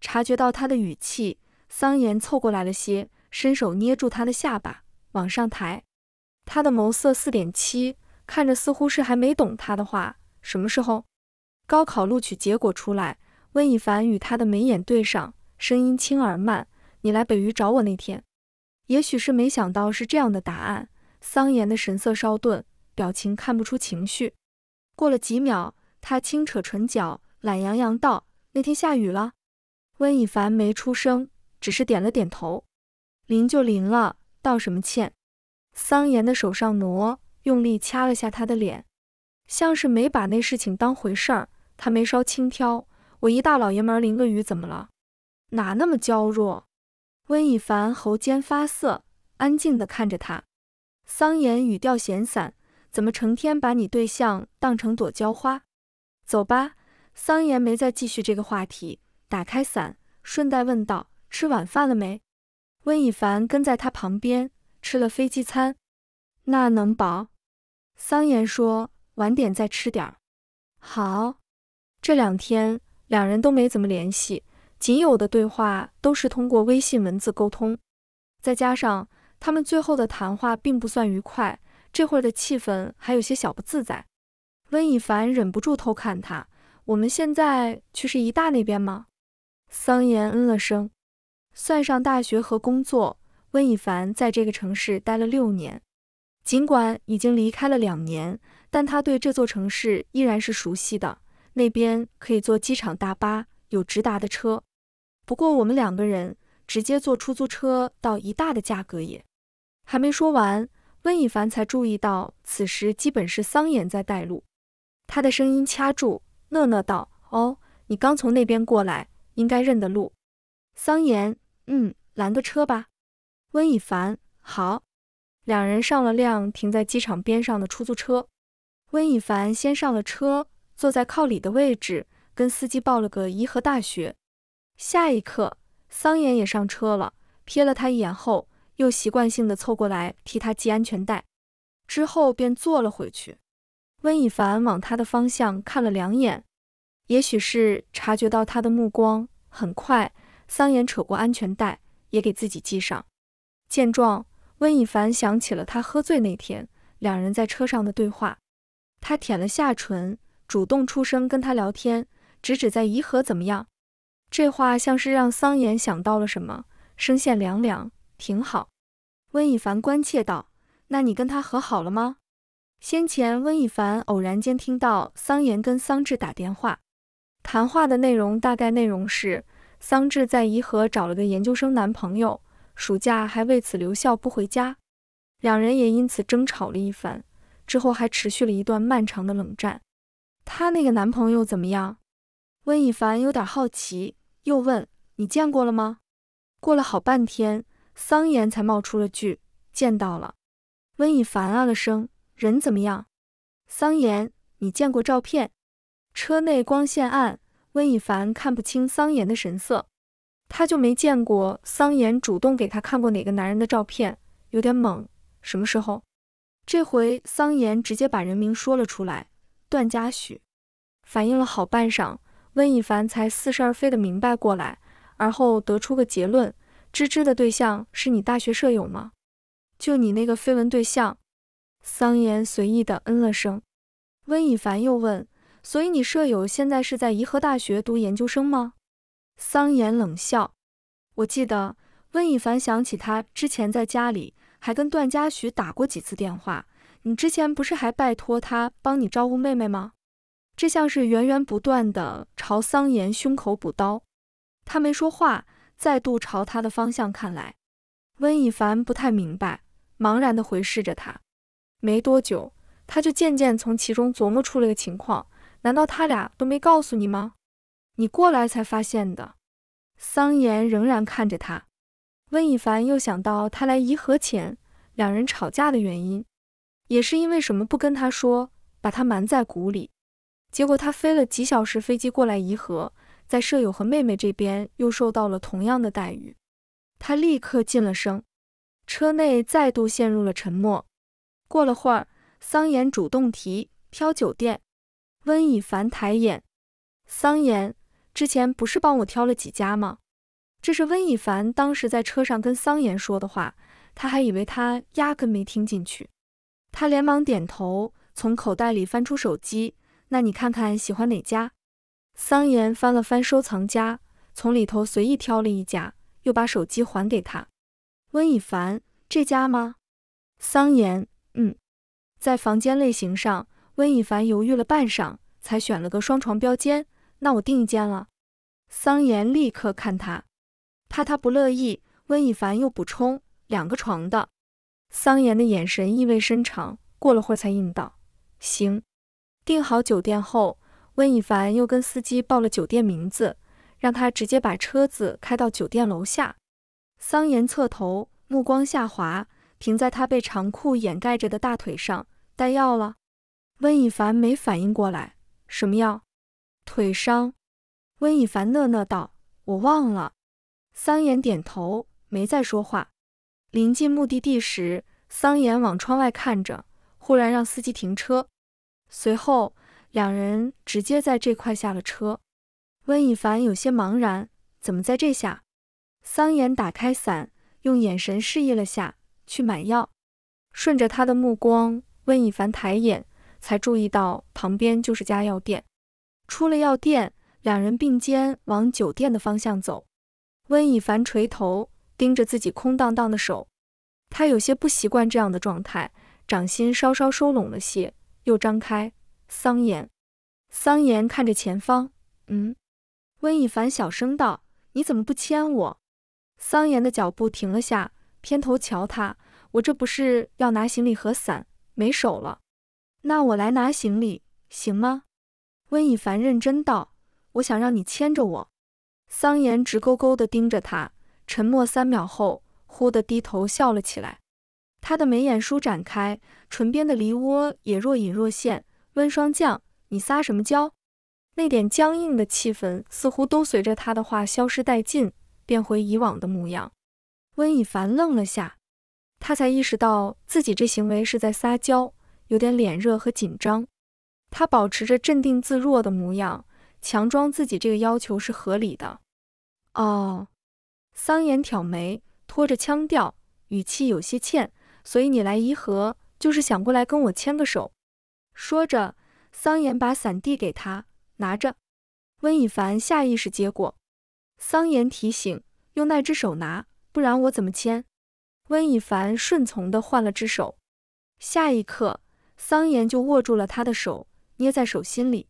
察觉到他的语气，桑延凑过来了些，伸手捏住他的下巴，往上抬。他的眸色四点七，看着似乎是还没懂他的话。什么时候？高考录取结果出来。温以凡与他的眉眼对上，声音轻而慢：“你来北隅找我那天。”也许是没想到是这样的答案，桑延的神色稍顿，表情看不出情绪。过了几秒，他轻扯唇角，懒洋洋道：“那天下雨了。”温以凡没出声，只是点了点头。淋就淋了，道什么歉？桑延的手上挪，用力掐了下他的脸，像是没把那事情当回事儿。他眉梢轻挑，我一大老爷们儿淋个雨怎么了？哪那么娇弱？温以凡喉间发涩，安静地看着他。桑延语调闲散，怎么成天把你对象当成朵娇花？走吧。桑延没再继续这个话题。打开伞，顺带问道：“吃晚饭了没？”温以凡跟在他旁边，吃了飞机餐，那能饱？桑延说：“晚点再吃点儿。”好，这两天两人都没怎么联系，仅有的对话都是通过微信文字沟通。再加上他们最后的谈话并不算愉快，这会儿的气氛还有些小不自在。温以凡忍不住偷看他：“我们现在去是医大那边吗？”桑延嗯了声，算上大学和工作，温以凡在这个城市待了六年。尽管已经离开了两年，但他对这座城市依然是熟悉的。那边可以坐机场大巴，有直达的车。不过我们两个人直接坐出租车到一大的价格也……还没说完，温以凡才注意到，此时基本是桑延在带路。他的声音掐住，讷讷道：“哦，你刚从那边过来。”应该认得路，桑延，嗯，拦个车吧。温以凡，好。两人上了辆停在机场边上的出租车。温以凡先上了车，坐在靠里的位置，跟司机报了个颐和大学。下一刻，桑延也上车了，瞥了他一眼后，又习惯性的凑过来替他系安全带，之后便坐了回去。温以凡往他的方向看了两眼。也许是察觉到他的目光，很快，桑延扯过安全带，也给自己系上。见状，温以凡想起了他喝醉那天两人在车上的对话，他舔了下唇，主动出声跟他聊天，直指在颐和怎么样？这话像是让桑延想到了什么，声线凉凉，挺好。温以凡关切道：“那你跟他和好了吗？”先前温以凡偶然间听到桑延跟桑稚打电话。谈话的内容大概内容是，桑稚在宜和找了个研究生男朋友，暑假还为此留校不回家，两人也因此争吵了一番，之后还持续了一段漫长的冷战。她那个男朋友怎么样？温以凡有点好奇，又问：“你见过了吗？”过了好半天，桑岩才冒出了句：“见到了。”温以凡啊了声：“人怎么样？”桑岩，你见过照片？”车内光线暗，温以凡看不清桑言的神色。他就没见过桑言主动给他看过哪个男人的照片，有点懵。什么时候？这回桑延直接把人名说了出来，段嘉许。反应了好半晌，温以凡才似是而非的明白过来，而后得出个结论：芝芝的对象是你大学舍友吗？就你那个绯闻对象？桑延随意的嗯了声。温以凡又问。所以你舍友现在是在颐和大学读研究生吗？桑延冷笑。我记得温以凡想起他之前在家里还跟段嘉许打过几次电话。你之前不是还拜托他帮你照顾妹妹吗？这像是源源不断的朝桑延胸口补刀。他没说话，再度朝他的方向看来。温以凡不太明白，茫然的回视着他。没多久，他就渐渐从其中琢磨出了个情况。难道他俩都没告诉你吗？你过来才发现的。桑延仍然看着他，温以凡又想到他来颐和前两人吵架的原因，也是因为什么不跟他说，把他瞒在鼓里。结果他飞了几小时飞机过来颐和，在舍友和妹妹这边又受到了同样的待遇。他立刻噤了声，车内再度陷入了沉默。过了会儿，桑延主动提挑酒店。温以凡抬眼，桑岩，之前不是帮我挑了几家吗？这是温以凡当时在车上跟桑岩说的话。他还以为他压根没听进去，他连忙点头，从口袋里翻出手机。那你看看喜欢哪家？桑岩翻了翻收藏夹，从里头随意挑了一家，又把手机还给他。温以凡，这家吗？桑岩，嗯，在房间类型上。温以凡犹豫了半晌，才选了个双床标间。那我订一间了。桑岩立刻看他，怕他不乐意，温以凡又补充两个床的。桑岩的眼神意味深长，过了会才应道：“行。”订好酒店后，温以凡又跟司机报了酒店名字，让他直接把车子开到酒店楼下。桑岩侧头，目光下滑，停在他被长裤掩盖着的大腿上。带药了。温以凡没反应过来，什么药？腿伤。温以凡讷讷道：“我忘了。”桑岩点头，没再说话。临近目的地时，桑岩往窗外看着，忽然让司机停车。随后，两人直接在这块下了车。温以凡有些茫然：“怎么在这下？”桑岩打开伞，用眼神示意了下去买药。顺着他的目光，温以凡抬眼。才注意到旁边就是家药店，出了药店，两人并肩往酒店的方向走。温以凡垂头盯着自己空荡荡的手，他有些不习惯这样的状态，掌心稍稍收拢了些，又张开。桑岩，桑岩看着前方，嗯。温以凡小声道：“你怎么不牵我？”桑岩的脚步停了下，偏头瞧他：“我这不是要拿行李和伞，没手了。”那我来拿行李行吗？温以凡认真道：“我想让你牵着我。”桑延直勾勾地盯着他，沉默三秒后，忽地低头笑了起来。他的眉眼舒展开，唇边的梨涡也若隐若现。温霜降，你撒什么娇？那点僵硬的气氛似乎都随着他的话消失殆尽，变回以往的模样。温以凡愣了下，他才意识到自己这行为是在撒娇。有点脸热和紧张，他保持着镇定自若的模样，强装自己这个要求是合理的。哦，桑延挑眉，拖着腔调，语气有些欠，所以你来颐和就是想过来跟我牵个手。说着，桑延把伞递给他，拿着。温以凡下意识接过，桑延提醒用那只手拿，不然我怎么牵。温以凡顺从的换了只手，下一刻。桑岩就握住了他的手，捏在手心里。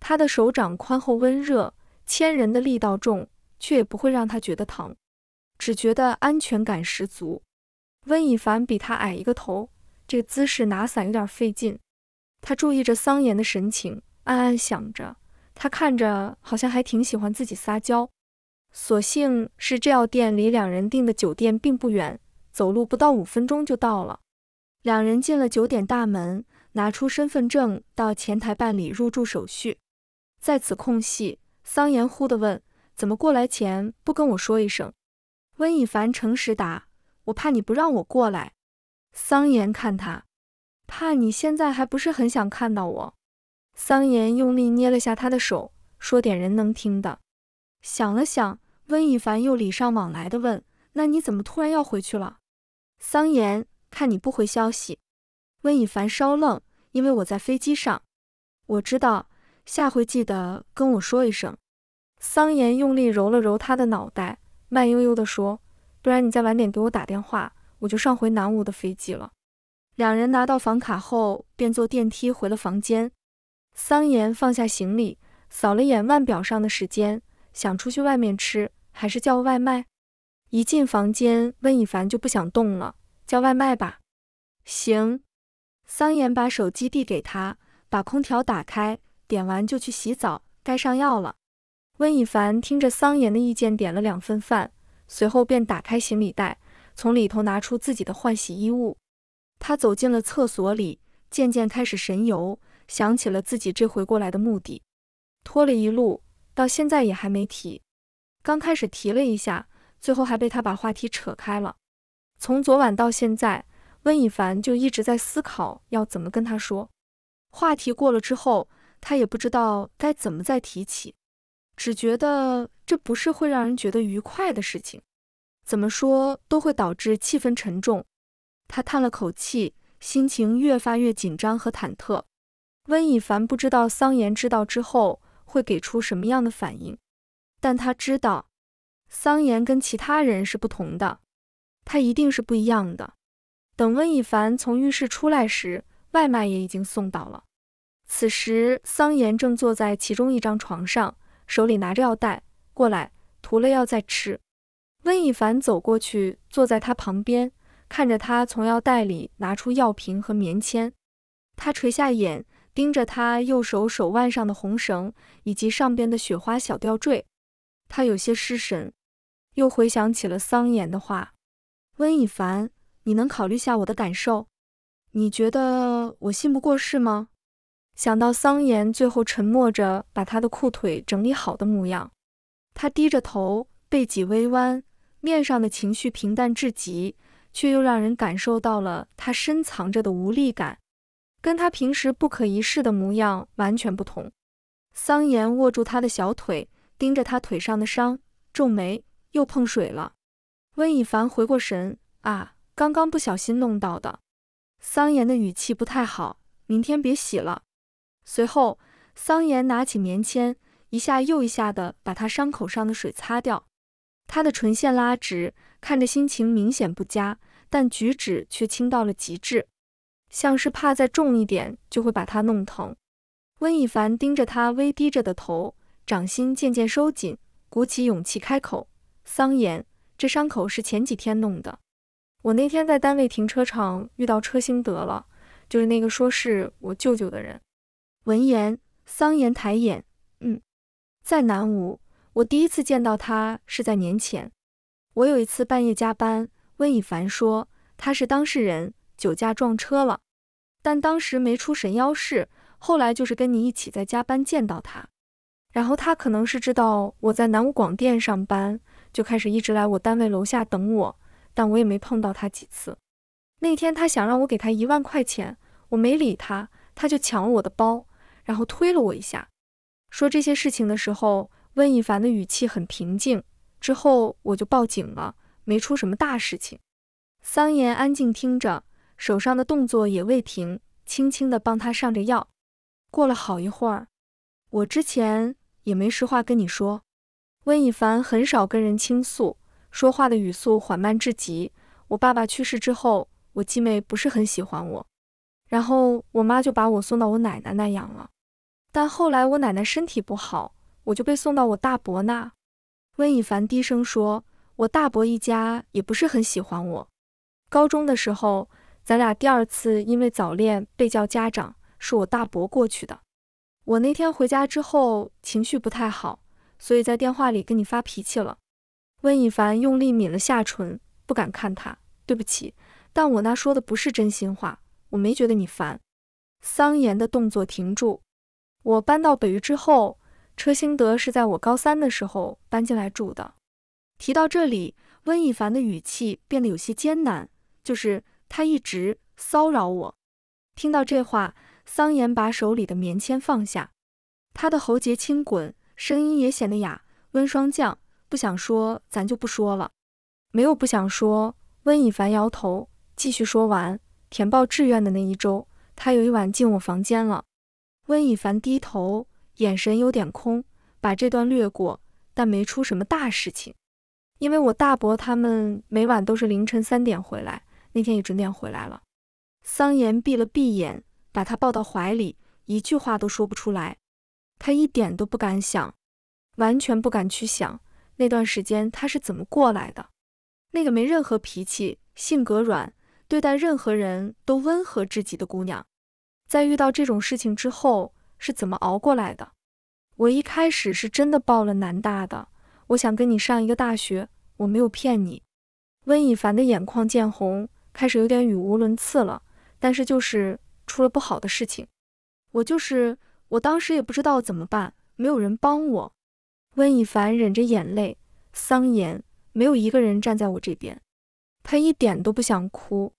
他的手掌宽厚温热，牵人的力道重，却也不会让他觉得疼，只觉得安全感十足。温以凡比他矮一个头，这个姿势拿伞有点费劲。他注意着桑岩的神情，暗暗想着，他看着好像还挺喜欢自己撒娇。所幸是这药店离两人订的酒店并不远，走路不到五分钟就到了。两人进了酒店大门，拿出身份证到前台办理入住手续。在此空隙，桑延忽地问：“怎么过来前不跟我说一声？”温以凡诚实答：“我怕你不让我过来。”桑延看他，怕你现在还不是很想看到我。桑延用力捏了下他的手，说：“点人能听的。”想了想，温以凡又礼尚往来地问：“那你怎么突然要回去了？”桑延看你不回消息，温以凡稍愣，因为我在飞机上。我知道，下回记得跟我说一声。桑延用力揉了揉他的脑袋，慢悠悠的说：“不然你再晚点给我打电话，我就上回南武的飞机了。”两人拿到房卡后，便坐电梯回了房间。桑延放下行李，扫了眼腕表上的时间，想出去外面吃，还是叫外卖。一进房间，温以凡就不想动了。叫外卖吧，行。桑岩把手机递给他，把空调打开，点完就去洗澡。该上药了。温以凡听着桑岩的意见，点了两份饭，随后便打开行李袋，从里头拿出自己的换洗衣物。他走进了厕所里，渐渐开始神游，想起了自己这回过来的目的。拖了一路，到现在也还没提。刚开始提了一下，最后还被他把话题扯开了。从昨晚到现在，温以凡就一直在思考要怎么跟他说。话题过了之后，他也不知道该怎么再提起，只觉得这不是会让人觉得愉快的事情，怎么说都会导致气氛沉重。他叹了口气，心情越发越紧张和忐忑。温以凡不知道桑延知道之后会给出什么样的反应，但他知道桑延跟其他人是不同的。他一定是不一样的。等温以凡从浴室出来时，外卖也已经送到了。此时，桑延正坐在其中一张床上，手里拿着药袋，过来涂了药再吃。温以凡走过去，坐在他旁边，看着他从药袋里拿出药瓶和棉签。他垂下眼，盯着他右手手腕上的红绳以及上边的雪花小吊坠。他有些失神，又回想起了桑延的话。温以凡，你能考虑下我的感受？你觉得我信不过是吗？想到桑延最后沉默着把他的裤腿整理好的模样，他低着头，背脊微弯，面上的情绪平淡至极，却又让人感受到了他深藏着的无力感，跟他平时不可一世的模样完全不同。桑延握住他的小腿，盯着他腿上的伤，皱眉，又碰水了。温以凡回过神，啊，刚刚不小心弄到的。桑延的语气不太好，明天别洗了。随后，桑延拿起棉签，一下又一下的把他伤口上的水擦掉。他的唇线拉直，看着心情明显不佳，但举止却轻到了极致，像是怕再重一点就会把他弄疼。温以凡盯着他微低着的头，掌心渐渐收紧，鼓起勇气开口：“桑延……」这伤口是前几天弄的，我那天在单位停车场遇到车兴德了，就是那个说是我舅舅的人。闻言，桑延抬眼，嗯，在南武，我第一次见到他是在年前。我有一次半夜加班，温以凡说他是当事人，酒驾撞车了，但当时没出神妖事。后来就是跟你一起在加班见到他，然后他可能是知道我在南武广电上班。就开始一直来我单位楼下等我，但我也没碰到他几次。那天他想让我给他一万块钱，我没理他，他就抢了我的包，然后推了我一下。说这些事情的时候，温以凡的语气很平静。之后我就报警了，没出什么大事情。桑延安静听着，手上的动作也未停，轻轻地帮他上着药。过了好一会儿，我之前也没实话跟你说。温以凡很少跟人倾诉，说话的语速缓慢至极。我爸爸去世之后，我继妹不是很喜欢我，然后我妈就把我送到我奶奶那养了。但后来我奶奶身体不好，我就被送到我大伯那。温以凡低声说：“我大伯一家也不是很喜欢我。高中的时候，咱俩第二次因为早恋被叫家长，是我大伯过去的。我那天回家之后情绪不太好。”所以在电话里跟你发脾气了。温以凡用力抿了下唇，不敢看他。对不起，但我那说的不是真心话。我没觉得你烦。桑延的动作停住。我搬到北域之后，车兴德是在我高三的时候搬进来住的。提到这里，温以凡的语气变得有些艰难。就是他一直骚扰我。听到这话，桑延把手里的棉签放下，他的喉结轻滚。声音也显得哑。温霜降不想说，咱就不说了。没有不想说。温以凡摇头，继续说完。填报志愿的那一周，他有一晚进我房间了。温以凡低头，眼神有点空，把这段略过。但没出什么大事情，因为我大伯他们每晚都是凌晨三点回来，那天也准点回来了。桑延闭了闭眼，把他抱到怀里，一句话都说不出来。他一点都不敢想，完全不敢去想那段时间他是怎么过来的。那个没任何脾气、性格软、对待任何人都温和至极的姑娘，在遇到这种事情之后是怎么熬过来的？我一开始是真的报了南大的，我想跟你上一个大学，我没有骗你。温以凡的眼眶渐红，开始有点语无伦次了，但是就是出了不好的事情，我就是。我当时也不知道怎么办，没有人帮我。温以凡忍着眼泪，桑言没有一个人站在我这边。他一点都不想哭，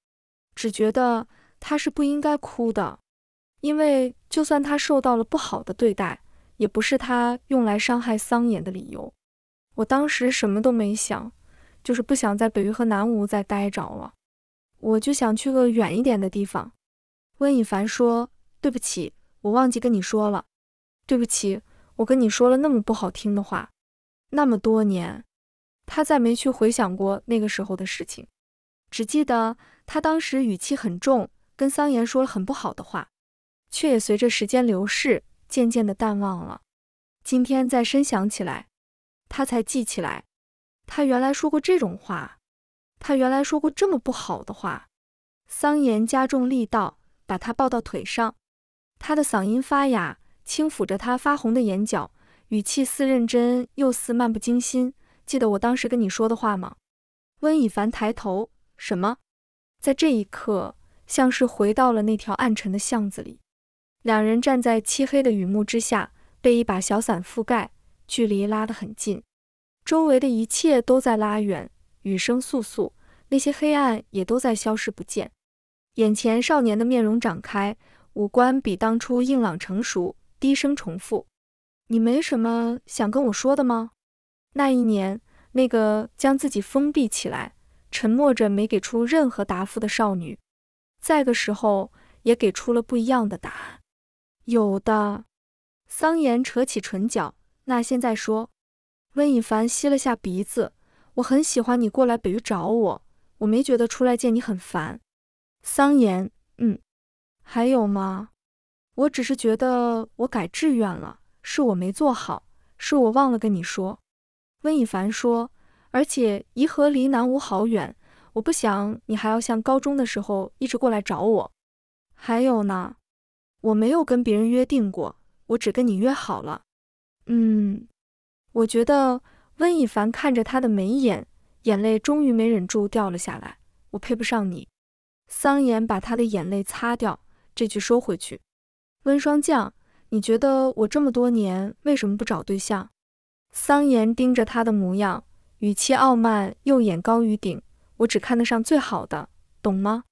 只觉得他是不应该哭的，因为就算他受到了不好的对待，也不是他用来伤害桑言的理由。我当时什么都没想，就是不想在北域和南吴再待着了，我就想去个远一点的地方。温以凡说：“对不起。”我忘记跟你说了，对不起，我跟你说了那么不好听的话，那么多年，他再没去回想过那个时候的事情，只记得他当时语气很重，跟桑延说了很不好的话，却也随着时间流逝，渐渐的淡忘了。今天再深想起来，他才记起来，他原来说过这种话，他原来说过这么不好的话。桑延加重力道，把他抱到腿上。他的嗓音发哑，轻抚着他发红的眼角，语气似认真又似漫不经心。记得我当时跟你说的话吗？温以凡抬头，什么？在这一刻，像是回到了那条暗沉的巷子里，两人站在漆黑的雨幕之下，被一把小伞覆盖，距离拉得很近，周围的一切都在拉远，雨声簌簌，那些黑暗也都在消失不见。眼前少年的面容展开。五官比当初硬朗成熟，低声重复：“你没什么想跟我说的吗？”那一年，那个将自己封闭起来、沉默着没给出任何答复的少女，在这个时候也给出了不一样的答案。有的。桑延扯起唇角，那现在说。温以凡吸了下鼻子：“我很喜欢你过来北域找我，我没觉得出来见你很烦。”桑延：“嗯。还有吗？我只是觉得我改志愿了，是我没做好，是我忘了跟你说。温以凡说：“而且颐和离南吴好远，我不想你还要像高中的时候一直过来找我。”还有呢，我没有跟别人约定过，我只跟你约好了。嗯，我觉得温以凡看着他的眉眼，眼泪终于没忍住掉了下来。我配不上你。桑延把他的眼泪擦掉。这句收回去，温霜降，你觉得我这么多年为什么不找对象？桑延盯着他的模样，语气傲慢又眼高于顶。我只看得上最好的，懂吗？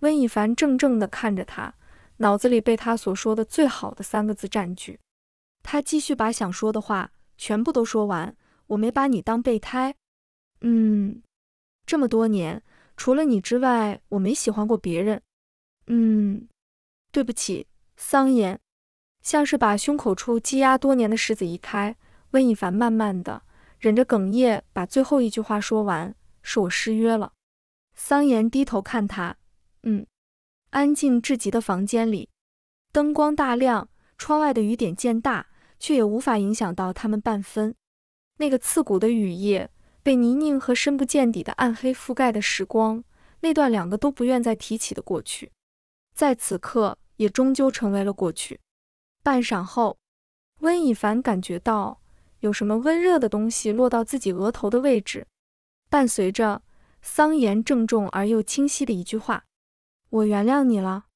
温以凡怔怔地看着他，脑子里被他所说的“最好的”三个字占据。他继续把想说的话全部都说完。我没把你当备胎。嗯，这么多年除了你之外，我没喜欢过别人。嗯。对不起，桑言。像是把胸口处积压多年的石子移开，温以凡慢慢的忍着哽咽，把最后一句话说完：“是我失约了。”桑言低头看他，嗯。安静至极的房间里，灯光大亮，窗外的雨点渐大，却也无法影响到他们半分。那个刺骨的雨夜，被泥泞和深不见底的暗黑覆盖的时光，那段两个都不愿再提起的过去，在此刻。也终究成为了过去。半晌后，温以凡感觉到有什么温热的东西落到自己额头的位置，伴随着桑延郑重而又清晰的一句话：“我原谅你了。”